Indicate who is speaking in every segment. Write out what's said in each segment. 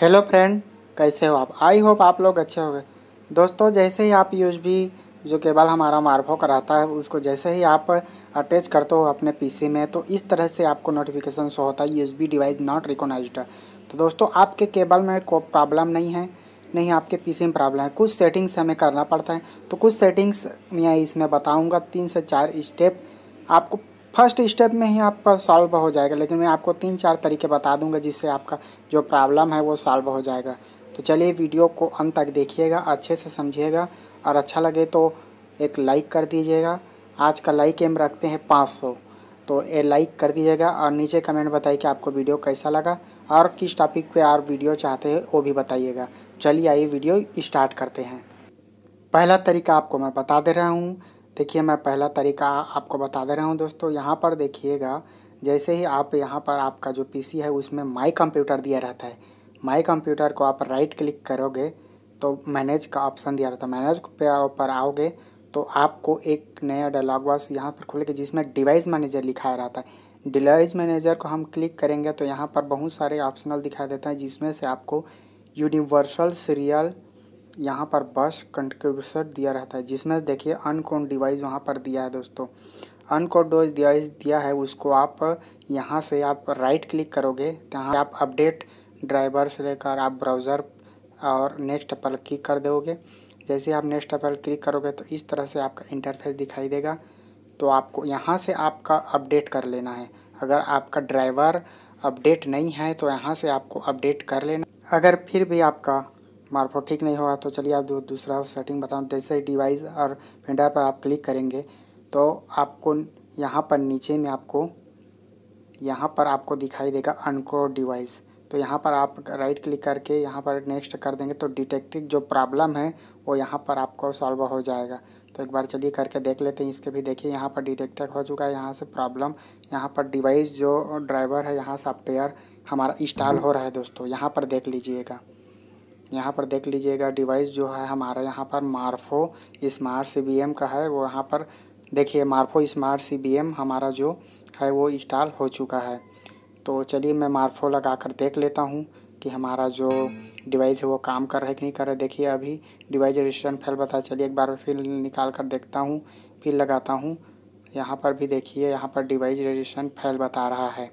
Speaker 1: hello friend कैसे हो आप आई होप आप लोग अच्छे होंगे दोस्तों जैसे ही आप यूज भी जो केबल हमारा मार्फो कराता है उसको जैसे ही आप अटैच करते हो अपने पीसी में तो इस तरह से आपको नोटिफिकेशन शो होता है यूएसबी डिवाइस नॉट रिकोनाइज तो दोस्तों आपके केबल में कोई प्रॉब्लम नहीं है नहीं आपके पीसी में प्रॉब्लम है कुछ सेटिंग्स हमें करना पड़ता है तो कुछ सेटिंग्स मैं इसमें बताऊँगा तीन से चार स्टेप आपको फर्स्ट स्टेप में ही आपका सॉल्व हो जाएगा लेकिन मैं आपको तीन चार तरीके बता दूंगा जिससे आपका जो प्रॉब्लम है वो सॉल्व हो जाएगा तो चलिए वीडियो को अंत तक देखिएगा अच्छे से समझिएगा और अच्छा लगे तो एक लाइक कर दीजिएगा आज का लाइक एम रखते हैं पाँच सौ तो ये लाइक कर दीजिएगा और नीचे कमेंट बताइए कि आपको वीडियो कैसा लगा और किस टॉपिक पे और वीडियो चाहते हैं वो भी बताइएगा चलिए आइए वीडियो स्टार्ट करते हैं पहला तरीका आपको मैं बता दे रहा हूँ देखिए मैं पहला तरीका आपको बता दे रहा हूँ दोस्तों यहाँ पर देखिएगा जैसे ही आप यहाँ पर आपका जो पीसी है उसमें माई कंप्यूटर दिया रहता है माई कंप्यूटर को आप राइट क्लिक करोगे तो मैनेज का ऑप्शन दिया रहता है मैनेज पे पर आओगे तो आपको एक नया डायलॉग बॉक्स यहाँ पर खुलेगा जिसमें डिवाइस मैनेजर लिखा रहता है डिवाइस मैनेजर को हम क्लिक करेंगे तो यहाँ पर बहुत सारे ऑप्शनल दिखाई देता है जिसमें से आपको यूनिवर्सल सीरियल यहाँ पर बस कंट्रीब्यूशन दिया रहता है जिसमें देखिए अनकोन डिवाइस वहाँ पर दिया है दोस्तों डोज डिवाइस दिया है उसको आप यहाँ से आप राइट क्लिक करोगे यहाँ आप अपडेट ड्राइवर से लेकर आप ब्राउज़र और नेक्स्ट पर क्लिक कर दोगे जैसे आप नेक्स्ट पर क्लिक करोगे तो इस तरह से आपका इंटरफेस दिखाई देगा तो आपको यहाँ से आपका अपडेट कर लेना है अगर आपका ड्राइवर अपडेट नहीं है तो यहाँ से आपको अपडेट कर लेना अगर फिर भी आपका मार्फॉट ठीक नहीं होगा तो चलिए आप दू, दूसरा सेटिंग बताऊँ जैसे डिवाइस और फेंडर पर आप क्लिक करेंगे तो आपको यहाँ पर नीचे में आपको यहाँ पर आपको दिखाई देगा अनक्रो डिवाइस तो यहाँ पर आप राइट क्लिक करके यहाँ पर नेक्स्ट कर देंगे तो डिटेक्टिव जो प्रॉब्लम है वो यहाँ पर आपको सॉल्व हो जाएगा तो एक बार चलिए करके देख लेते हैं इसके भी देखिए यहाँ पर डिटेक्टेड हो चुका है यहाँ से प्रॉब्लम यहाँ पर डिवाइस जो ड्राइवर है यहाँ सॉफ्टवेयर हमारा इंस्टॉल हो रहा है दोस्तों यहाँ पर देख लीजिएगा यहाँ पर देख लीजिएगा डिवाइस जो है हमारा यहाँ पर Morpho smart C B M का है वो यहाँ पर देखिए Morpho smart C B M हमारा जो है वो इंस्टॉल हो चुका है तो चलिए मैं मार्फो लगा कर देख लेता हूँ कि हमारा जो डिवाइस है वो काम कर रहा है कि नहीं कर रहा है देखिए अभी डिवाइस रजिस्ट्रेशन फेल बता चलिए एक बार फिर निकाल कर देखता हूँ फिर लगाता हूँ यहाँ पर भी देखिए यहाँ पर डिवाइस रजिस्ट्रेशन फेल बता रहा है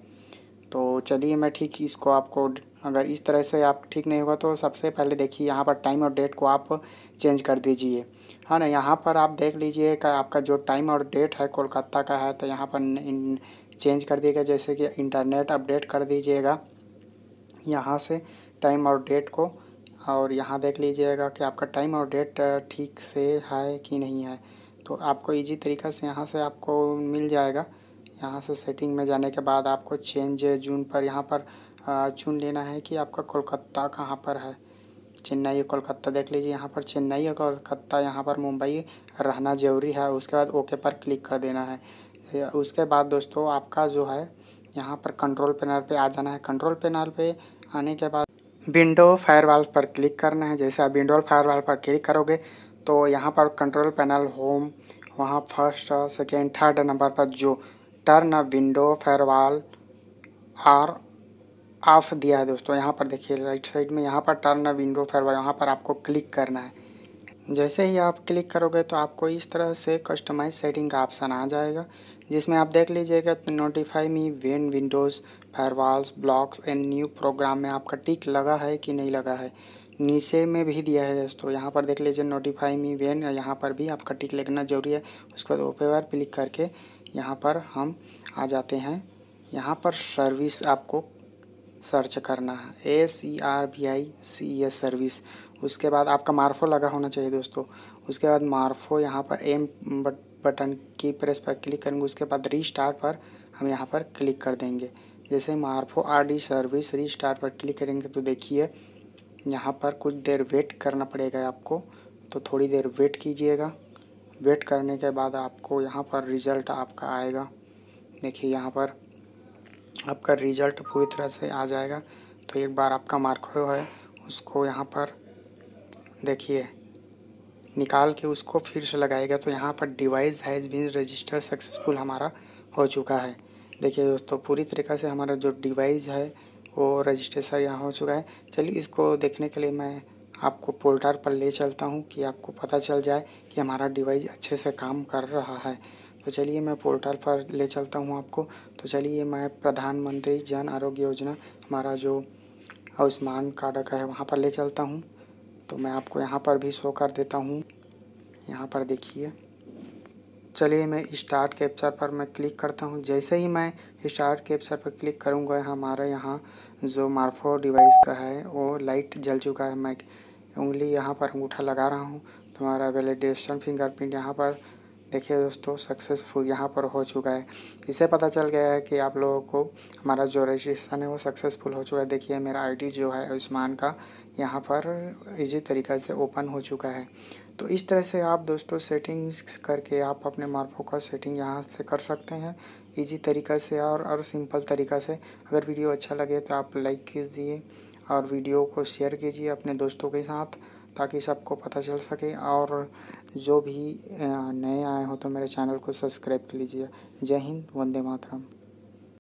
Speaker 1: तो चलिए मैं ठीक इसको आपको अगर इस तरह से आप ठीक नहीं होगा तो सबसे पहले देखिए यहाँ पर टाइम और डेट को आप चेंज कर दीजिए है हाँ ना यहाँ पर आप देख लीजिए आपका जो टाइम और डेट है कोलकाता का है तो यहाँ पर चेंज कर दिएगा जैसे कि इंटरनेट अपडेट कर दीजिएगा यहाँ से टाइम और डेट को और यहाँ देख लीजिएगा कि आपका टाइम और डेट ठीक से है कि नहीं है तो आपको इजी तरीक़ा से यहाँ से आपको मिल जाएगा यहाँ से सेटिंग में जाने के बाद आपको चेंज जून पर यहाँ पर चुन लेना है कि आपका कोलकाता कहाँ पर है चेन्नई कोलकाता देख लीजिए यहाँ पर चेन्नई और कोलकाता यहाँ पर मुंबई रहना ज़रूरी है उसके बाद ओके पर क्लिक कर देना है उसके बाद दोस्तों आपका जो है यहाँ पर कंट्रोल पैनल पे आ जाना है कंट्रोल पैनल पे आने के बाद विंडो फायरवॉल पर क्लिक करना है जैसे आप विंडो फायरवॉल पर क्लिक करोगे तो यहाँ पर कंट्रोल पैनल होम वहाँ फर्स्ट सेकेंड थर्ड नंबर पर जो turn window firewall or off दिया है दोस्तों यहाँ पर देखिए राइट साइड में यहाँ पर टर्न विंडो फेयरवाल यहाँ पर आपको क्लिक करना है जैसे ही आप क्लिक करोगे तो आपको इस तरह से कस्टमाइज सेटिंग का ऑप्शन आ जाएगा जिसमें आप देख लीजिएगा notify me when Windows firewalls blocks and new program में आपका टिक लगा है कि नहीं लगा है नीचे में भी दिया है दोस्तों यहाँ पर देख लीजिए नोटिफाई मी वेन यहाँ पर भी आपका टिक लगना जरूरी है उसके बाद ओपे पर क्लिक करके यहाँ पर हम आ जाते हैं यहाँ पर सर्विस आपको सर्च करना है A C R B I C S service उसके बाद आपका मार्फो लगा होना चाहिए दोस्तों उसके बाद मार्फो यहाँ पर एम बट, बटन की प्रेस पर क्लिक करेंगे उसके बाद रीस्टार्ट पर हम यहाँ पर क्लिक कर देंगे जैसे Morpho R D service restart पर क्लिक करेंगे तो देखिए यहाँ पर कुछ देर वेट करना पड़ेगा आपको तो थोड़ी देर वेट कीजिएगा वेट करने के बाद आपको यहाँ पर रिज़ल्ट आपका आएगा देखिए यहाँ पर आपका रिज़ल्ट पूरी तरह से आ जाएगा तो एक बार आपका मार्क हो है उसको यहाँ पर देखिए निकाल के उसको फिर से लगाएगा तो यहाँ पर device has been register successful हमारा हो चुका है देखिए दोस्तों पूरी तरीक़े से हमारा जो डिवाइस है वो रजिस्ट्रेशन यहाँ हो चुका है चलिए इसको देखने के लिए मैं आपको पोर्टल पर ले चलता हूँ कि आपको पता चल जाए कि हमारा डिवाइस अच्छे से काम कर रहा है तो चलिए मैं पोर्टल पर ले चलता हूँ आपको तो चलिए मैं प्रधानमंत्री जन आरोग्य योजना हमारा जो आयुष्मान कार्ड का है वहाँ पर ले चलता हूँ तो मैं आपको यहाँ पर भी शो कर देता हूँ यहाँ पर देखिए चलिए मैं स्टार्ट कैप्चर पर मैं क्लिक करता हूँ जैसे ही मैं स्टार्ट कैप्चर पर क्लिक करूँगा हमारा यहाँ जो मार्फो डिवाइस का है वो लाइट जल चुका है मैं उंगली यहाँ पर अंगूठा लगा रहा हूँ तुम्हारा वैलिडेशन फिंगरप्रिंट यहाँ पर देखिए दोस्तों सक्सेसफुल यहाँ पर हो चुका है इसे पता चल गया है कि आप लोगों को हमारा जो रजिस्ट्रेशन है वो सक्सेसफुल हो चुका है देखिए मेरा आईडी जो है आयुष्मान का यहाँ पर इजी तरीक़े से ओपन हो चुका है तो इस तरह से आप दोस्तों सेटिंग्स करके आप अपने मार्फो का सेटिंग यहाँ से कर सकते हैं इजी तरीक़े से और और सिंपल तरीक़ा से अगर वीडियो अच्छा लगे तो आप लाइक कीजिए और वीडियो को शेयर कीजिए अपने दोस्तों के साथ ताकि सबको पता चल सके और जो भी नए आए हो तो मेरे चैनल को सब्सक्राइब कर लीजिए जय हिंद वंदे मातरम